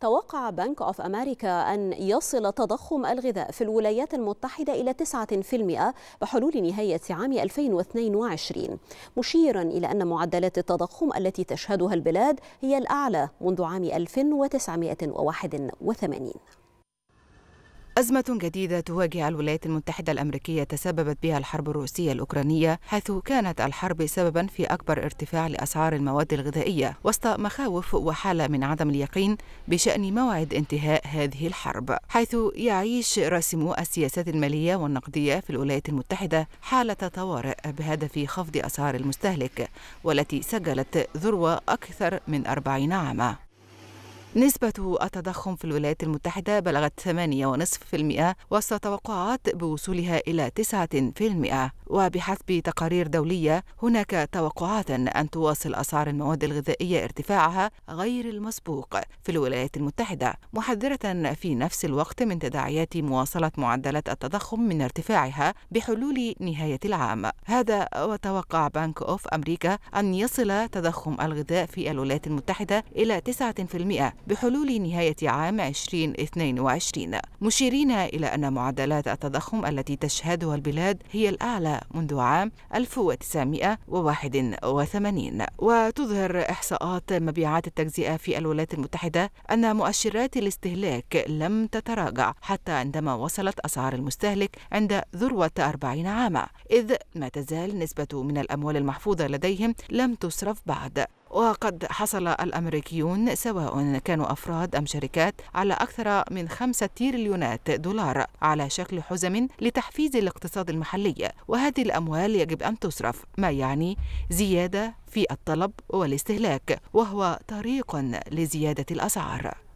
توقع بنك أوف أمريكا أن يصل تضخم الغذاء في الولايات المتحدة إلى 9% بحلول نهاية عام 2022 مشيرا إلى أن معدلات التضخم التي تشهدها البلاد هي الأعلى منذ عام 1981 أزمة جديدة تواجه الولايات المتحدة الأمريكية تسببت بها الحرب الروسية الأوكرانية حيث كانت الحرب سببا في أكبر ارتفاع لأسعار المواد الغذائية وسط مخاوف وحالة من عدم اليقين بشأن موعد انتهاء هذه الحرب حيث يعيش راسمو السياسات المالية والنقدية في الولايات المتحدة حالة طوارئ بهدف خفض أسعار المستهلك والتي سجلت ذروة أكثر من أربعين عاما نسبة التضخم في الولايات المتحدة بلغت 8.5% وسط توقعات بوصولها إلى 9% وبحسب تقارير دولية هناك توقعات أن تواصل أسعار المواد الغذائية ارتفاعها غير المسبوق في الولايات المتحدة محذرة في نفس الوقت من تداعيات مواصلة معدلات التضخم من ارتفاعها بحلول نهاية العام هذا وتوقع بنك أوف أمريكا أن يصل تضخم الغذاء في الولايات المتحدة إلى 9% بحلول نهاية عام 2022 مشيرين إلى أن معدلات التضخم التي تشهدها البلاد هي الأعلى منذ عام 1981 وتظهر إحصاءات مبيعات التجزئة في الولايات المتحدة أن مؤشرات الاستهلاك لم تتراجع حتى عندما وصلت أسعار المستهلك عند ذروة 40 عاما إذ ما تزال نسبة من الأموال المحفوظة لديهم لم تصرف بعد وقد حصل الأمريكيون سواء كانوا أفراد أم شركات على أكثر من خمسة تريليونات دولار على شكل حزم لتحفيز الاقتصاد المحلي وهذه الأموال يجب أن تصرف ما يعني زيادة في الطلب والاستهلاك وهو طريق لزيادة الأسعار